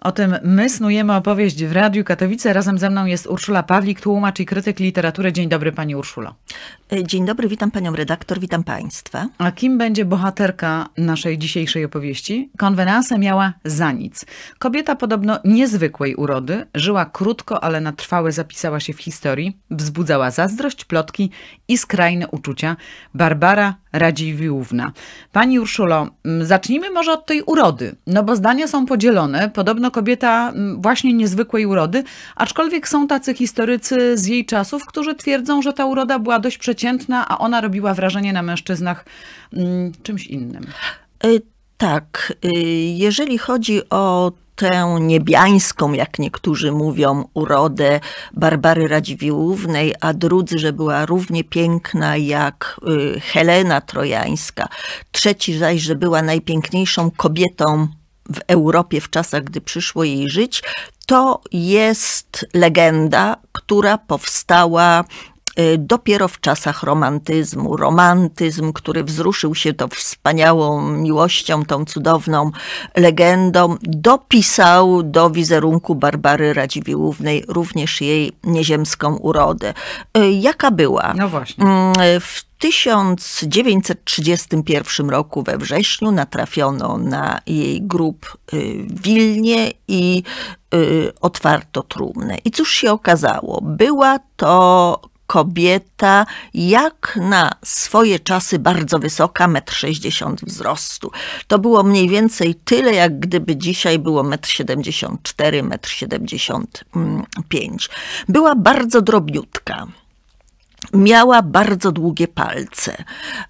O tym my snujemy opowieść w Radiu Katowice. Razem ze mną jest Urszula Pawlik, tłumacz i krytyk literatury. Dzień dobry Pani Urszulo. E, dzień dobry, witam panią redaktor, witam państwa. A kim będzie bohaterka naszej dzisiejszej opowieści? Konwenanse miała za nic. Kobieta podobno niezwykłej urody, żyła krótko, ale na trwałe zapisała się w historii, wzbudzała zazdrość, plotki i skrajne uczucia. Barbara Radziwiłówna. Pani Urszulo, zacznijmy może od tej urody, no bo zdania są podzielone. Podobno kobieta właśnie niezwykłej urody, aczkolwiek są tacy historycy z jej czasów, którzy twierdzą, że ta uroda była dość przeciwna przeciętna, a ona robiła wrażenie na mężczyznach mm, czymś innym. E, tak, e, jeżeli chodzi o tę niebiańską, jak niektórzy mówią, urodę Barbary Radziwiłównej, a drudzy, że była równie piękna jak e, Helena Trojańska. Trzeci zaś, że była najpiękniejszą kobietą w Europie w czasach, gdy przyszło jej żyć, to jest legenda, która powstała Y, dopiero w czasach romantyzmu. Romantyzm, który wzruszył się tą wspaniałą miłością, tą cudowną legendą, dopisał do wizerunku Barbary Radziwiłównej również jej nieziemską urodę. Y, jaka była? No właśnie. Mm, w 1931 roku we wrześniu natrafiono na jej grób y, w Wilnie i otwarto trumnę. I cóż się okazało? Była to kobieta, jak na swoje czasy bardzo wysoka, 1,60 m wzrostu. To było mniej więcej tyle, jak gdyby dzisiaj było 1,74 m, 1,75 m. Była bardzo drobniutka. Miała bardzo długie palce.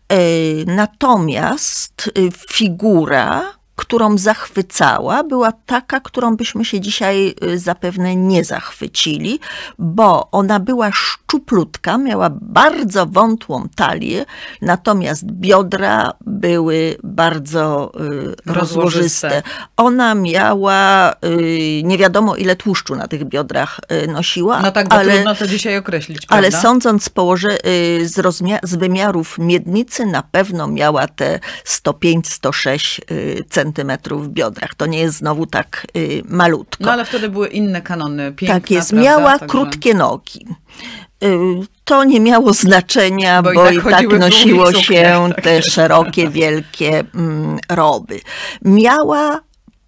E, natomiast e, figura którą zachwycała, była taka, którą byśmy się dzisiaj y, zapewne nie zachwycili, bo ona była szczuplutka, miała bardzo wątłą talię, natomiast biodra były bardzo y, rozłożyste. Ona miała y, nie wiadomo ile tłuszczu na tych biodrach nosiła. No tak, bo ale, trudno to dzisiaj określić. Prawda? Ale sądząc położe, z, z wymiarów miednicy, na pewno miała te 105-106 cm centymetrów w biodrach. To nie jest znowu tak y, malutko. No ale wtedy były inne kanony Piękne, Tak jest, prawda? miała krótkie nogi. Y, to nie miało znaczenia, bo, bo tak i tak, nosiło się tak te szerokie, wielkie mm, roby. Miała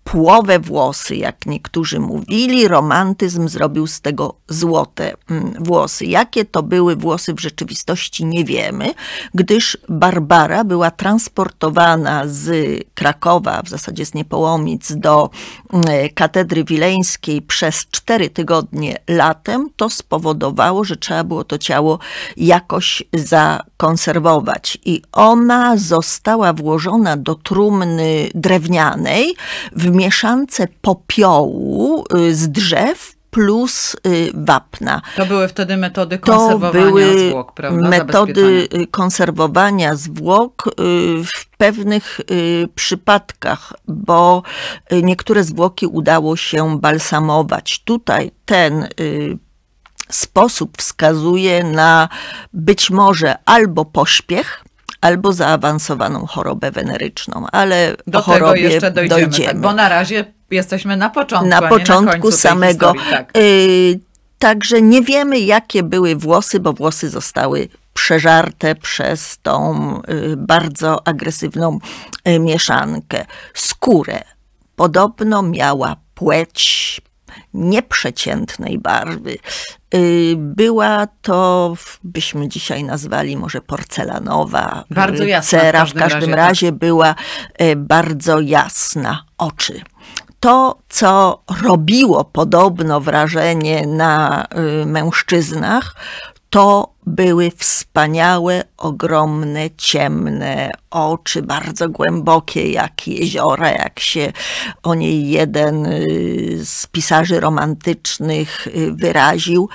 płowe włosy, jak niektórzy mówili. Romantyzm zrobił z tego złote mm, włosy. Jakie to były włosy w rzeczywistości nie wiemy, gdyż Barbara była transportowana z Krakowa, w zasadzie z Niepołomic, do mm, katedry wileńskiej przez cztery tygodnie latem. To spowodowało, że trzeba było to ciało jakoś za konserwować i ona została włożona do trumny drewnianej w mieszance popiołu y, z drzew plus y, wapna. To były wtedy metody konserwowania to były zwłok, prawda? Metody y, konserwowania zwłok w pewnych przypadkach, bo niektóre zwłoki udało się balsamować. Tutaj ten sposób wskazuje na być może albo pośpiech, albo zaawansowaną chorobę weneryczną, ale do tego jeszcze dojdziemy, tak, dojdziemy. Tak, bo na razie jesteśmy na początku. Na początku na samego. Historii, tak. y, także nie wiemy, jakie były włosy, bo włosy zostały przeżarte przez tą y, bardzo agresywną y, mieszankę. Skórę podobno miała płeć, nieprzeciętnej barwy. Y, była to, byśmy dzisiaj nazwali może porcelanowa y, bardzo jasna, cera, w każdym, w każdym razie, tak. razie była y, bardzo jasna oczy to, co robiło podobno wrażenie na mężczyznach, to były wspaniałe, ogromne, ciemne oczy, bardzo głębokie jak jeziora, jak się o niej jeden y, z pisarzy romantycznych y, wyraził.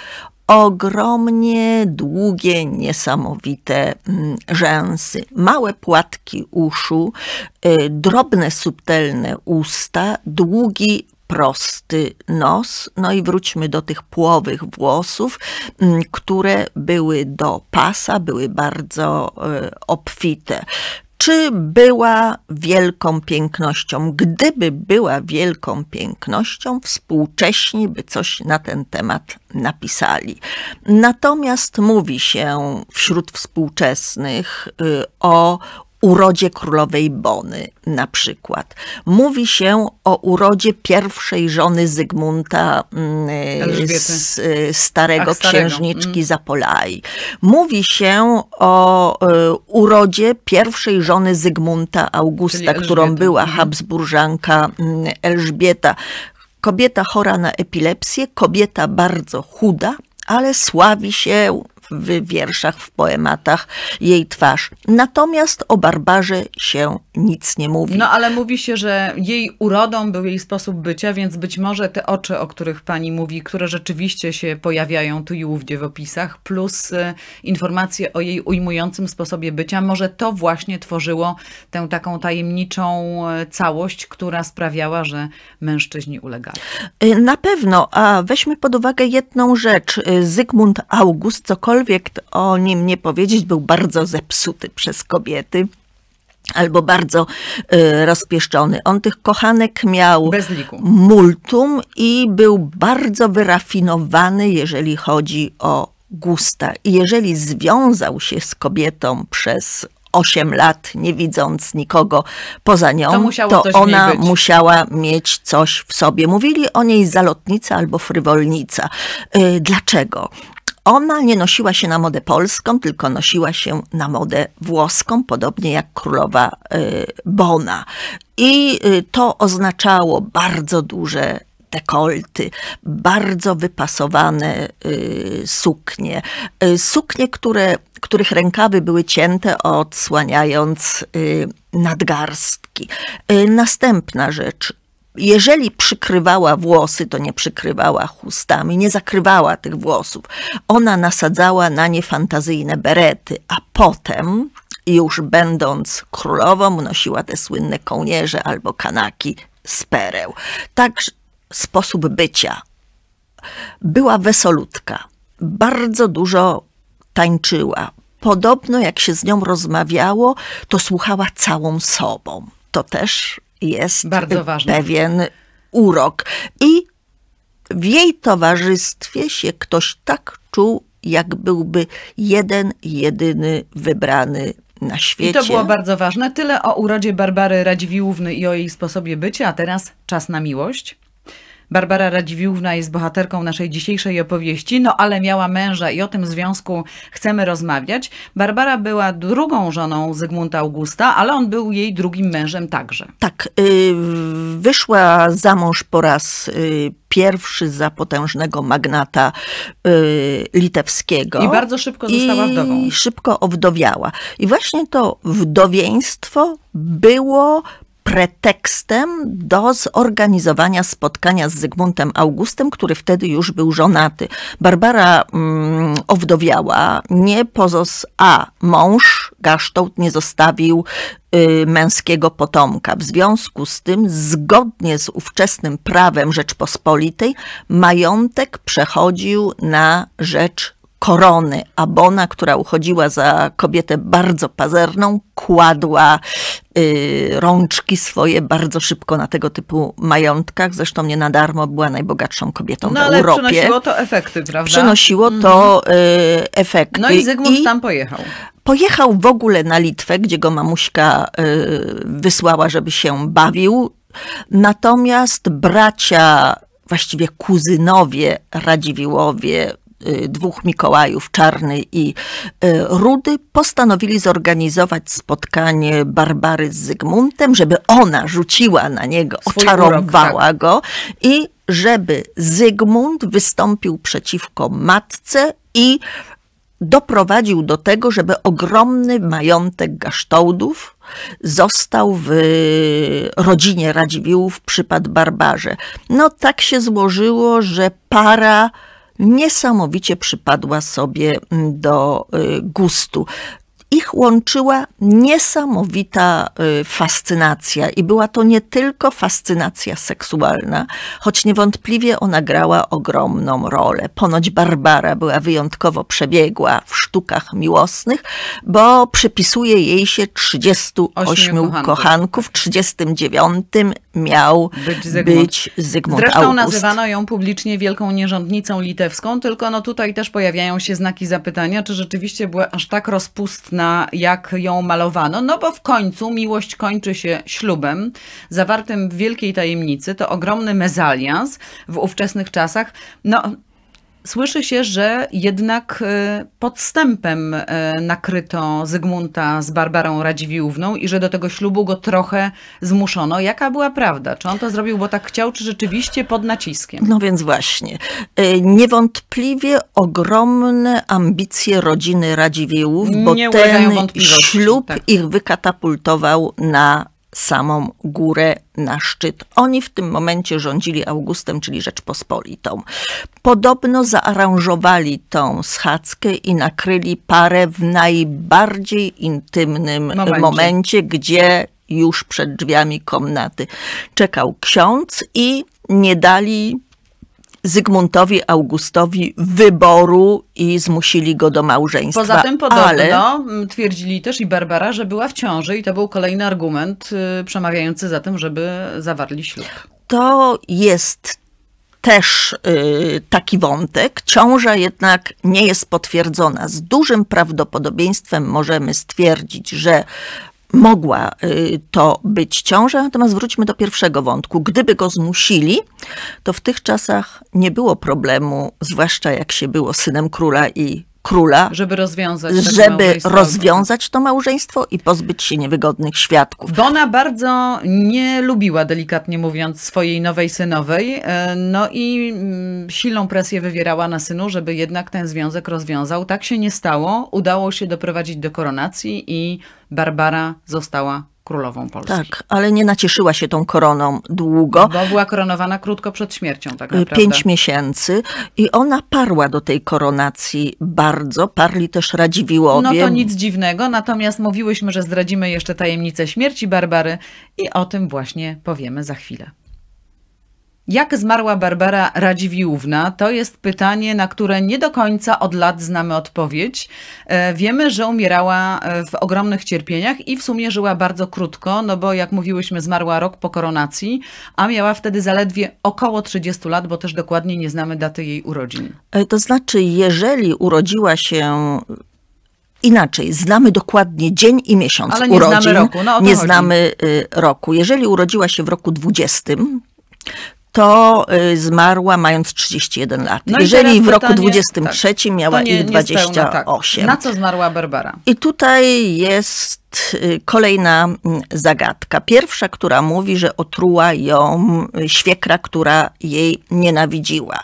Ogromnie długie, niesamowite mm, rzęsy, małe płatki uszu, y, drobne, subtelne usta, długi, prosty nos. No i wróćmy do tych płowych włosów, mm, które były do pasa, były bardzo e, obfite czy była wielką pięknością. Gdyby była wielką pięknością, współcześni by coś na ten temat napisali. Natomiast mówi się wśród współczesnych y, o urodzie królowej Bony na przykład. Mówi się o urodzie pierwszej żony Zygmunta mm, z, y, starego Ach, księżniczki mm. Zapolai. Mówi się o y, urodzie pierwszej żony Zygmunta Augusta, którą była mhm. Habsburżanka mm, Elżbieta. Kobieta chora na epilepsję, kobieta bardzo chuda, ale sławi się w wierszach, w poematach jej twarz. Natomiast o Barbarze się nic nie mówi. No ale mówi się, że jej urodą był jej sposób bycia, więc być może te oczy, o których pani mówi, które rzeczywiście się pojawiają tu i ówdzie w opisach, plus y, informacje o jej ujmującym sposobie bycia, może to właśnie tworzyło tę taką tajemniczą e, całość, która sprawiała, że mężczyźni ulegali. Y, na pewno, a weźmy pod uwagę jedną rzecz. Y, Zygmunt August, cokolwiek cokolwiek o nim nie powiedzieć, był bardzo zepsuty przez kobiety albo bardzo y, rozpieszczony. On tych kochanek miał multum i był bardzo wyrafinowany, jeżeli chodzi o gusta. I jeżeli związał się z kobietą przez 8 lat, nie widząc nikogo poza nią, to, to ona musiała mieć coś w sobie. Mówili o niej zalotnica albo frywolnica. Y, dlaczego? Ona nie nosiła się na modę polską, tylko nosiła się na modę włoską, podobnie jak królowa y, Bona. I y, to oznaczało bardzo duże dekolty, bardzo wypasowane y, suknie. suknie, które, których rękawy były cięte, odsłaniając nadgarstki. Następna rzecz jeżeli przykrywała włosy, to nie przykrywała chustami, nie zakrywała tych włosów. Ona nasadzała na nie fantazyjne berety, a potem, już będąc królową, nosiła te słynne kołnierze albo kanaki z pereł. Tak sposób bycia. Była wesolutka, bardzo dużo tańczyła. Podobno jak się z nią rozmawiało, to słuchała całą sobą. To też jest Bardzo ważne. pewien urok. I w jej towarzystwie się ktoś tak czuł, jak byłby jeden, jedyny wybrany na świecie. I to było bardzo ważne. Tyle o urodzie Barbary Radziwiłówny i o jej sposobie bycia, a teraz czas na miłość. Barbara Radziwiłówna jest bohaterką naszej dzisiejszej opowieści, no ale miała męża i o tym związku chcemy rozmawiać. Barbara była drugą żoną Zygmunta Augusta, ale on był jej drugim mężem także. Tak, y, wyszła za mąż po raz y, pierwszy za potężnego magnata y, litewskiego. I bardzo szybko została wdową. I szybko owdowiała. I właśnie to wdowieństwo było pretekstem do zorganizowania spotkania z Zygmuntem Augustem, który wtedy już był żonaty. Barbara mm, owdowiała, nie pozos, a mąż Gasztołt nie zostawił y, męskiego potomka. W związku z tym, zgodnie z ówczesnym prawem Rzeczpospolitej, majątek przechodził na rzecz korony Abona, która uchodziła za kobietę bardzo pazerną, kładła y, rączki swoje bardzo szybko na tego typu majątkach. Zresztą nie na darmo była najbogatszą kobietą no, w ale Europie. przynosiło to efekty, prawda? Przynosiło mhm. to y, efekty. No i Zygmunt I tam pojechał. Pojechał w ogóle na Litwę, gdzie go mamuśka y, wysłała, żeby się bawił. Natomiast bracia właściwie kuzynowie Radziwiłowie Y, dwóch Mikołajów, Czarny i y, Rudy, postanowili zorganizować spotkanie Barbary z Zygmuntem, żeby ona rzuciła na niego, Swój oczarowała urok, tak. go i żeby Zygmunt wystąpił przeciwko matce i doprowadził do tego, żeby ogromny majątek Gasztołdów został w y, rodzinie Radziwiłłów, przypadł Barbarze. No tak się złożyło, że para niesamowicie przypadła sobie mm, do y, gustu ich łączyła niesamowita y, fascynacja i była to nie tylko fascynacja seksualna, choć niewątpliwie ona grała ogromną rolę. Ponoć Barbara była wyjątkowo przebiegła w sztukach miłosnych, bo przypisuje jej się 38 kochanków. kochanków. W 39 miał być Zygmunt. Być Zygmunt Zresztą August. nazywano ją publicznie wielką nierządnicą litewską, tylko no tutaj też pojawiają się znaki zapytania, czy rzeczywiście była aż tak rozpustna, jak ją malowano, no bo w końcu miłość kończy się ślubem, zawartym w wielkiej tajemnicy. To ogromny mezalians w ówczesnych czasach. No, słyszy się, że jednak e, podstępem e, nakryto Zygmunta z Barbarą Radziwiłówną i że do tego ślubu go trochę zmuszono. Jaka była prawda? Czy on to zrobił, bo tak chciał, czy rzeczywiście pod naciskiem? No więc właśnie. E, niewątpliwie ogromne ambicje rodziny Radziwiłłów, bo ten ślub tak. ich wykatapultował na samą górę na szczyt. Oni w tym momencie rządzili Augustem, czyli Rzeczpospolitą. Podobno zaaranżowali tą schadzkę i nakryli parę w najbardziej intymnym momencie, momencie gdzie już przed drzwiami komnaty czekał ksiądz i nie dali Zygmuntowi Augustowi wyboru i zmusili go do małżeństwa. Poza tym podobno Ale... twierdzili też i Barbara, że była w ciąży i to był kolejny argument y, przemawiający za tym, żeby zawarli ślub. To jest też y, taki wątek. Ciąża jednak nie jest potwierdzona. Z dużym prawdopodobieństwem możemy stwierdzić, że mogła y, to być ciąża. Natomiast wróćmy do pierwszego wątku. Gdyby go zmusili, to w tych czasach nie było problemu, zwłaszcza jak się było synem króla i króla, żeby rozwiązać, żeby rozwiązać to małżeństwo i pozbyć się niewygodnych świadków. Bo ona bardzo nie lubiła, delikatnie mówiąc, swojej nowej synowej, e, no i mm, silną presję wywierała na synu, żeby jednak ten związek rozwiązał. Tak się nie stało, udało się doprowadzić do koronacji i Barbara została królową Polski. Tak, ale nie nacieszyła się tą koroną długo. Bo była koronowana krótko przed śmiercią, tak y, naprawdę. Pięć miesięcy i ona parła do tej koronacji bardzo. Parli też Radziwiłowie. No to nic dziwnego, natomiast mówiłyśmy, że zdradzimy jeszcze tajemnicę śmierci Barbary i o tym właśnie powiemy za chwilę. Jak zmarła Barbara Radziwiłówna? To jest pytanie, na które nie do końca od lat znamy odpowiedź. E, wiemy, że umierała e, w ogromnych cierpieniach i w sumie żyła bardzo krótko, no bo jak mówiłyśmy, zmarła rok po koronacji, a miała wtedy zaledwie około 30 lat, bo też dokładnie nie znamy daty jej urodzin. E, to znaczy, jeżeli urodziła się Inaczej, znamy dokładnie dzień i miesiąc Ale nie urodzin, znamy roku. No, nie chodzi. znamy y, roku. Jeżeli urodziła się w roku 20, to y, zmarła mając 31 lat. No Jeżeli w roku pytanie, 23 tak, miała nie, ich 28. tak. Na co zmarła Barbara? I tutaj jest y, kolejna mm, zagadka. Pierwsza, która mówi, że otruła ją y, świekra, która jej nienawidziła.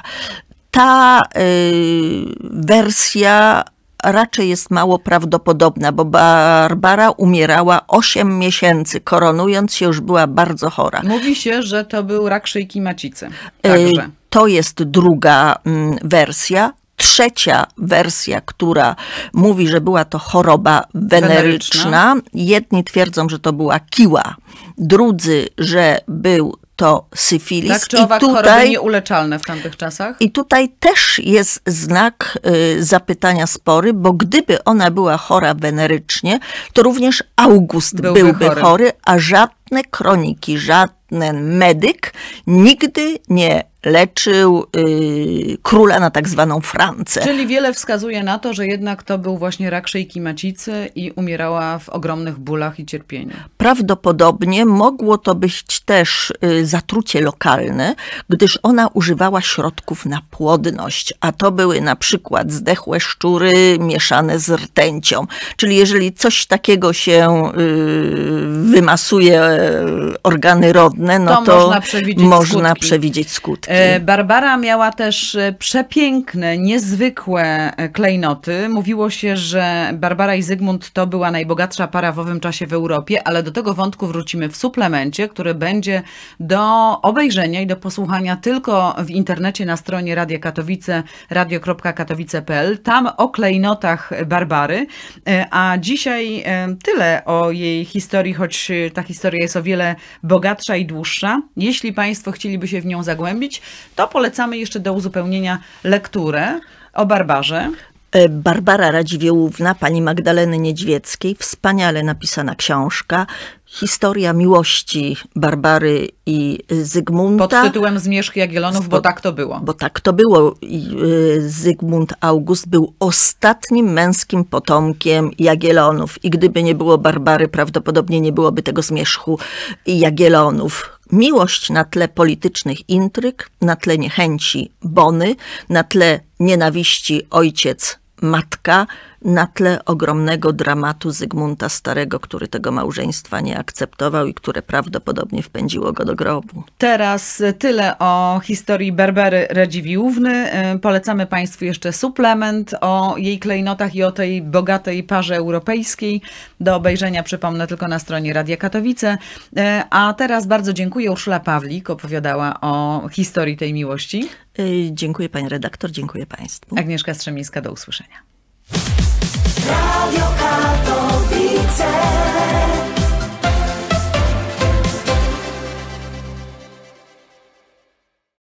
Ta y, wersja raczej jest mało prawdopodobna, bo Barbara umierała 8 miesięcy, koronując się już była bardzo chora. Mówi się, że to był rak szyjki macicy. Także. To jest druga mm, wersja. Trzecia wersja, która mówi, że była to choroba weneryczna. Jedni twierdzą, że to była kiła, drudzy, że był to syfilis. Tak, czy owak I tutaj, nieuleczalne w tamtych czasach? I tutaj też jest znak y, zapytania spory, bo gdyby ona była chora wenerycznie, to również August byłby, byłby chory. chory, a żadne kroniki, żadne medyk nigdy nie leczył y, króla na tak zwaną Francję. Czyli wiele wskazuje na to, że jednak to był właśnie rak szyjki macicy i umierała w ogromnych bólach i cierpieniu. Prawdopodobnie mogło to być też y, zatrucie lokalne, gdyż ona używała środków na płodność, a to były na przykład zdechłe szczury mieszane z rtęcią. Czyli jeżeli coś takiego się y, wymasuje y, organy rodne, no to, to można, przewidzieć, można skutki. przewidzieć skutki. E, Barbara miała też e, przepiękne, niezwykłe e, klejnoty. Mówiło się, że Barbara i Zygmunt to była najbogatsza para w owym czasie w Europie, ale do tego wątku wrócimy w suplemencie, który będzie do obejrzenia i do posłuchania tylko w internecie na stronie Radia Katowice, radio.katowice.pl. Tam o klejnotach Barbary. A dzisiaj tyle o jej historii, choć ta historia jest o wiele bogatsza i dłuższa. Jeśli Państwo chcieliby się w nią zagłębić, to polecamy jeszcze do uzupełnienia lekturę o Barbarze. E, Barbara Radziwiłłówna, pani Magdaleny Niedźwieckiej, wspaniale napisana książka. Historia miłości Barbary i Zygmunta. Pod tytułem Zmierzch Jagiellonów, bo tak to było. Bo tak to było. E, Zygmunt August był ostatnim męskim potomkiem Jagiellonów i gdyby nie było Barbary, prawdopodobnie nie byłoby tego zmierzchu Jagiellonów, Miłość na tle politycznych intryg, na tle niechęci Bony, na tle nienawiści ojciec-matka, na tle ogromnego dramatu Zygmunta Starego, który tego małżeństwa nie akceptował i które prawdopodobnie wpędziło go do grobu. Teraz tyle o historii Berbery Radziwiłówny. E, polecamy Państwu jeszcze suplement o jej klejnotach i o tej bogatej parze europejskiej. Do obejrzenia przypomnę tylko na stronie Radia Katowice. E, a teraz bardzo dziękuję. Urszula Pawlik opowiadała o historii tej miłości. E, dziękuję Pani redaktor, dziękuję Państwu. Agnieszka Strzemińska, do usłyszenia. Radio Katowice